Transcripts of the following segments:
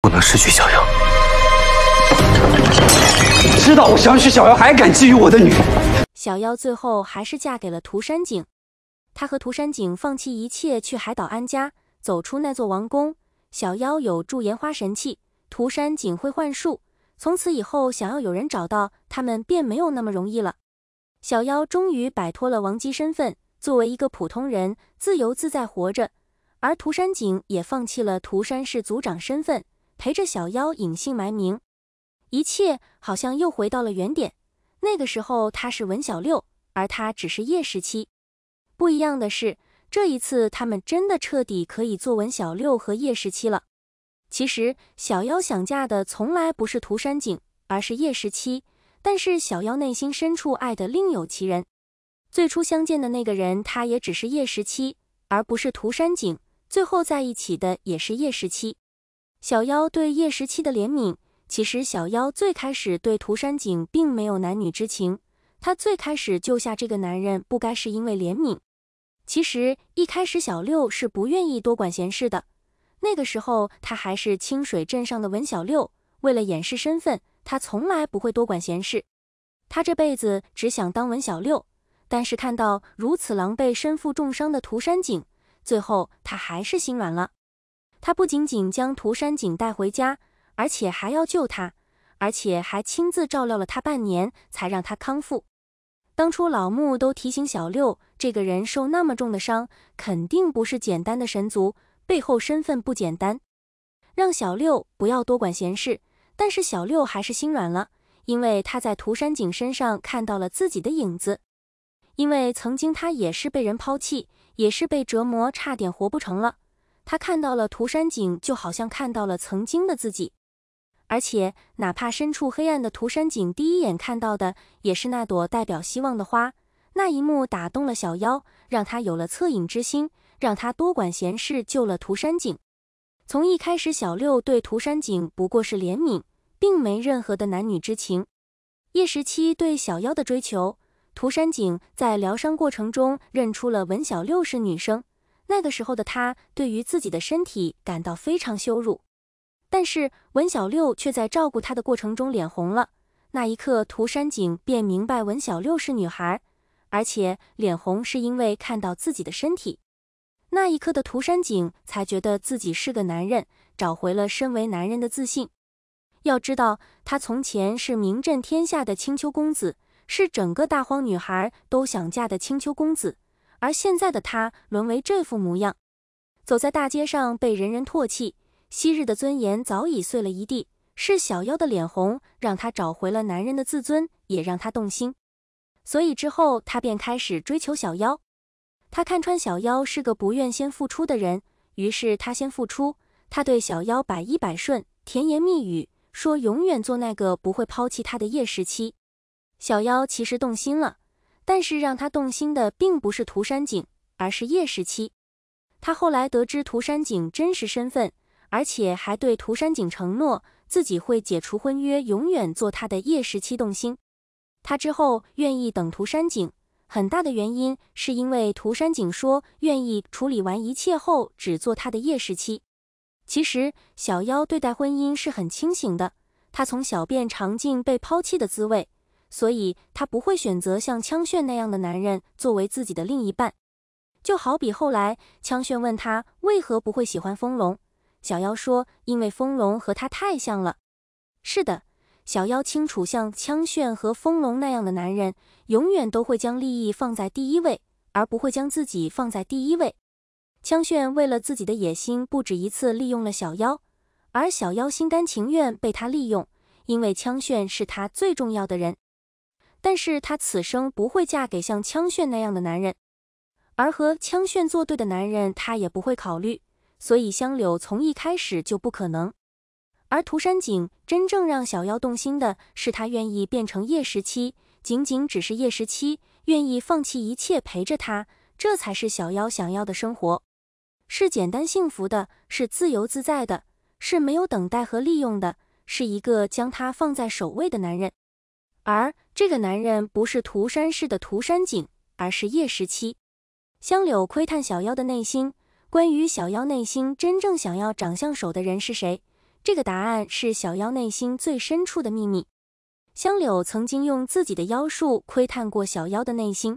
不能失去小妖，知道我想娶小妖，还敢觊觎我的女人。小妖最后还是嫁给了涂山璟，她和涂山璟放弃一切去海岛安家，走出那座王宫。小妖有驻颜花神器，涂山璟会幻术，从此以后想要有人找到他们便没有那么容易了。小妖终于摆脱了王姬身份，作为一个普通人自由自在活着，而涂山璟也放弃了涂山氏族长身份。陪着小妖隐姓埋名，一切好像又回到了原点。那个时候他是文小六，而他只是叶十七。不一样的是，这一次他们真的彻底可以做文小六和叶十七了。其实小妖想嫁的从来不是涂山璟，而是叶十七。但是小妖内心深处爱的另有其人。最初相见的那个人，他也只是叶十七，而不是涂山璟。最后在一起的也是叶十七。小妖对叶十七的怜悯，其实小妖最开始对涂山璟并没有男女之情。他最开始救下这个男人，不该是因为怜悯。其实一开始小六是不愿意多管闲事的。那个时候他还是清水镇上的文小六，为了掩饰身份，他从来不会多管闲事。他这辈子只想当文小六。但是看到如此狼狈、身负重伤的涂山璟，最后他还是心软了。他不仅仅将涂山璟带回家，而且还要救他，而且还亲自照料了他半年，才让他康复。当初老木都提醒小六，这个人受那么重的伤，肯定不是简单的神族，背后身份不简单，让小六不要多管闲事。但是小六还是心软了，因为他在涂山璟身上看到了自己的影子，因为曾经他也是被人抛弃，也是被折磨，差点活不成了。他看到了涂山璟，就好像看到了曾经的自己，而且哪怕身处黑暗的涂山璟，第一眼看到的也是那朵代表希望的花。那一幕打动了小妖，让他有了恻隐之心，让他多管闲事救了涂山璟。从一开始，小六对涂山璟不过是怜悯，并没任何的男女之情。叶十七对小妖的追求，涂山璟在疗伤过程中认出了文小六是女生。那个时候的他对于自己的身体感到非常羞辱，但是文小六却在照顾他的过程中脸红了。那一刻，涂山璟便明白文小六是女孩，而且脸红是因为看到自己的身体。那一刻的涂山璟才觉得自己是个男人，找回了身为男人的自信。要知道，他从前是名震天下的青丘公子，是整个大荒女孩都想嫁的青丘公子。而现在的他沦为这副模样，走在大街上被人人唾弃，昔日的尊严早已碎了一地。是小妖的脸红，让他找回了男人的自尊，也让他动心。所以之后他便开始追求小妖。他看穿小妖是个不愿先付出的人，于是他先付出，他对小妖百依百顺，甜言蜜语，说永远做那个不会抛弃他的叶十七。小妖其实动心了。但是让他动心的并不是涂山璟，而是叶十七。他后来得知涂山璟真实身份，而且还对涂山璟承诺自己会解除婚约，永远做他的叶十七。动心，他之后愿意等涂山璟，很大的原因是因为涂山璟说愿意处理完一切后只做他的叶十七。其实小妖对待婚姻是很清醒的，他从小便尝尽被抛弃的滋味。所以，他不会选择像枪炫那样的男人作为自己的另一半。就好比后来，枪炫问他为何不会喜欢风龙，小妖说：“因为风龙和他太像了。”是的，小妖清楚，像枪炫和风龙那样的男人，永远都会将利益放在第一位，而不会将自己放在第一位。枪炫为了自己的野心，不止一次利用了小妖，而小妖心甘情愿被他利用，因为枪炫是他最重要的人。但是她此生不会嫁给像枪炫那样的男人，而和枪炫作对的男人，她也不会考虑。所以香柳从一开始就不可能。而涂山璟真正让小妖动心的是，他愿意变成叶十七，仅仅只是叶十七愿意放弃一切陪着她，这才是小妖想要的生活，是简单幸福的，是自由自在的，是没有等待和利用的，是一个将她放在首位的男人。而。这个男人不是涂山氏的涂山璟，而是叶十七。香柳窥探小妖的内心，关于小妖内心真正想要长相守的人是谁，这个答案是小妖内心最深处的秘密。香柳曾经用自己的妖术窥探过小妖的内心。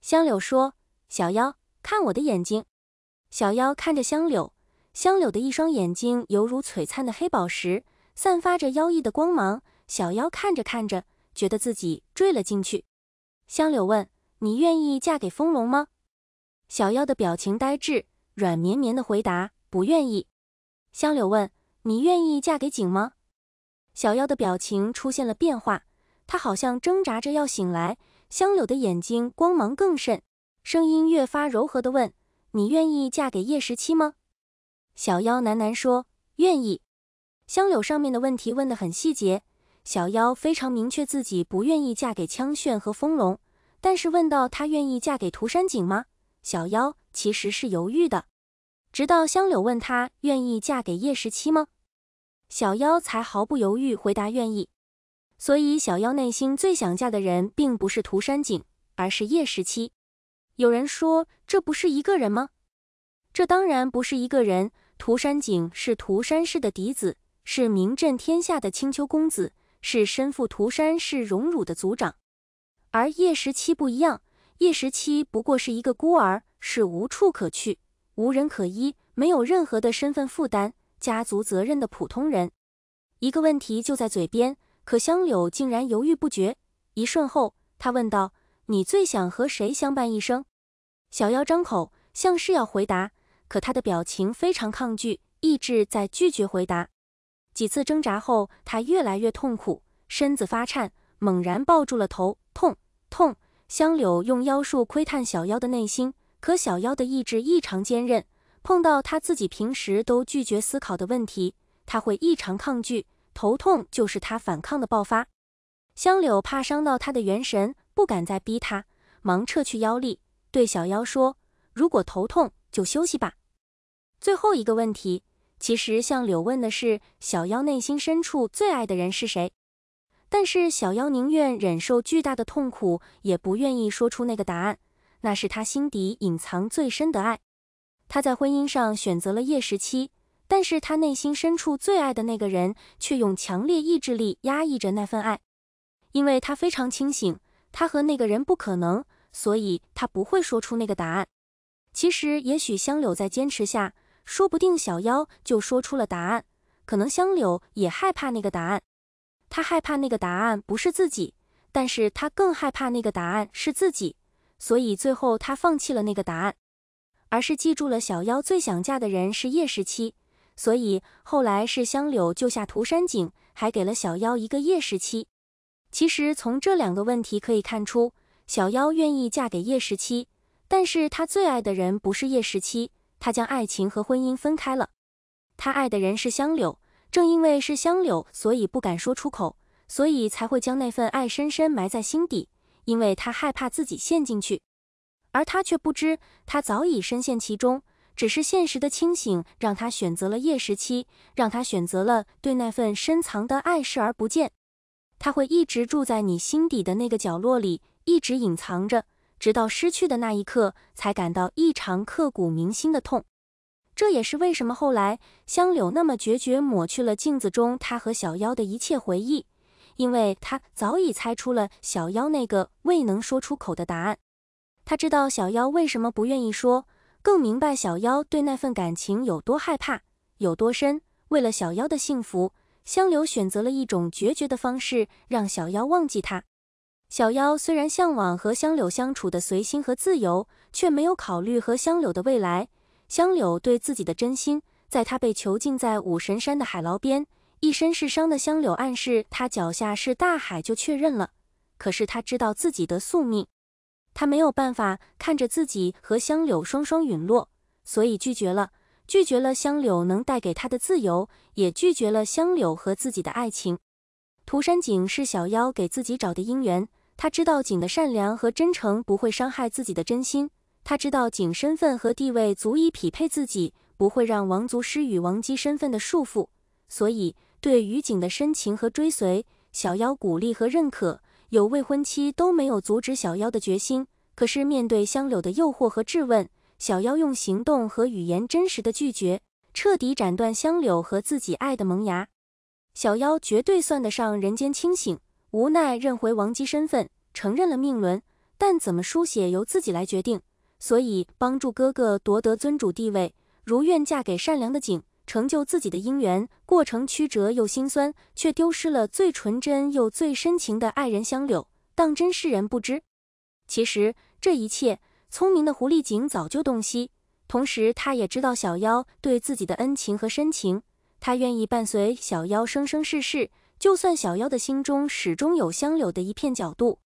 香柳说：“小妖，看我的眼睛。”小妖看着香柳，香柳的一双眼睛犹如璀璨的黑宝石，散发着妖异的光芒。小妖看着看着。觉得自己坠了进去。香柳问：“你愿意嫁给风龙吗？”小妖的表情呆滞，软绵绵的回答：“不愿意。”香柳问：“你愿意嫁给景吗？”小妖的表情出现了变化，她好像挣扎着要醒来。香柳的眼睛光芒更甚，声音越发柔和地问：“你愿意嫁给叶十七吗？”小妖喃喃说：“愿意。”香柳上面的问题问得很细节。小妖非常明确自己不愿意嫁给枪炫和风龙，但是问到他愿意嫁给涂山璟吗？小妖其实是犹豫的，直到香柳问他愿意嫁给叶十七吗？小妖才毫不犹豫回答愿意。所以小妖内心最想嫁的人并不是涂山璟，而是叶十七。有人说这不是一个人吗？这当然不是一个人，涂山璟是涂山氏的嫡子，是名震天下的青丘公子。是身负涂山氏荣辱的族长，而叶十七不一样。叶十七不过是一个孤儿，是无处可去、无人可依、没有任何的身份负担、家族责任的普通人。一个问题就在嘴边，可香柳竟然犹豫不决。一瞬后，他问道：“你最想和谁相伴一生？”小妖张口，像是要回答，可他的表情非常抗拒，意志在拒绝回答。几次挣扎后，他越来越痛苦，身子发颤，猛然抱住了头。痛痛！香柳用妖术窥探小妖的内心，可小妖的意志异常坚韧。碰到他自己平时都拒绝思考的问题，他会异常抗拒。头痛就是他反抗的爆发。香柳怕伤到他的元神，不敢再逼他，忙撤去妖力，对小妖说：“如果头痛，就休息吧。”最后一个问题。其实，向柳问的是小妖内心深处最爱的人是谁，但是小妖宁愿忍受巨大的痛苦，也不愿意说出那个答案。那是他心底隐藏最深的爱。他在婚姻上选择了叶十七，但是他内心深处最爱的那个人，却用强烈意志力压抑着那份爱。因为他非常清醒，他和那个人不可能，所以他不会说出那个答案。其实，也许香柳在坚持下。说不定小妖就说出了答案，可能香柳也害怕那个答案，他害怕那个答案不是自己，但是他更害怕那个答案是自己，所以最后他放弃了那个答案，而是记住了小妖最想嫁的人是叶十七，所以后来是香柳救下涂山璟，还给了小妖一个叶十七。其实从这两个问题可以看出，小妖愿意嫁给叶十七，但是他最爱的人不是叶十七。他将爱情和婚姻分开了，他爱的人是香柳，正因为是香柳，所以不敢说出口，所以才会将那份爱深深埋在心底，因为他害怕自己陷进去，而他却不知，他早已深陷其中，只是现实的清醒让他选择了叶十七，让他选择了对那份深藏的爱视而不见，他会一直住在你心底的那个角落里，一直隐藏着。直到失去的那一刻，才感到异常刻骨铭心的痛。这也是为什么后来香柳那么决绝，抹去了镜子中他和小妖的一切回忆，因为他早已猜出了小妖那个未能说出口的答案。他知道小妖为什么不愿意说，更明白小妖对那份感情有多害怕，有多深。为了小妖的幸福，香柳选择了一种决绝的方式，让小妖忘记他。小妖虽然向往和香柳相处的随心和自由，却没有考虑和香柳的未来。香柳对自己的真心，在他被囚禁在五神山的海牢边，一身是伤的香柳暗示他脚下是大海，就确认了。可是他知道自己的宿命，他没有办法看着自己和香柳双双陨落，所以拒绝了。拒绝了香柳能带给他的自由，也拒绝了香柳和自己的爱情。涂山璟是小妖给自己找的姻缘，他知道璟的善良和真诚不会伤害自己的真心，他知道璟身份和地位足以匹配自己，不会让王族失与王姬身份的束缚，所以对于璟的深情和追随，小妖鼓励和认可。有未婚妻都没有阻止小妖的决心，可是面对香柳的诱惑和质问，小妖用行动和语言真实的拒绝，彻底斩断香柳和自己爱的萌芽。小妖绝对算得上人间清醒，无奈认回王姬身份，承认了命轮，但怎么书写由自己来决定。所以帮助哥哥夺得尊主地位，如愿嫁给善良的景，成就自己的姻缘。过程曲折又心酸，却丢失了最纯真又最深情的爱人香柳。当真世人不知，其实这一切，聪明的狐狸景早就洞悉，同时他也知道小妖对自己的恩情和深情。他愿意伴随小妖生生世世，就算小妖的心中始终有香柳的一片角度。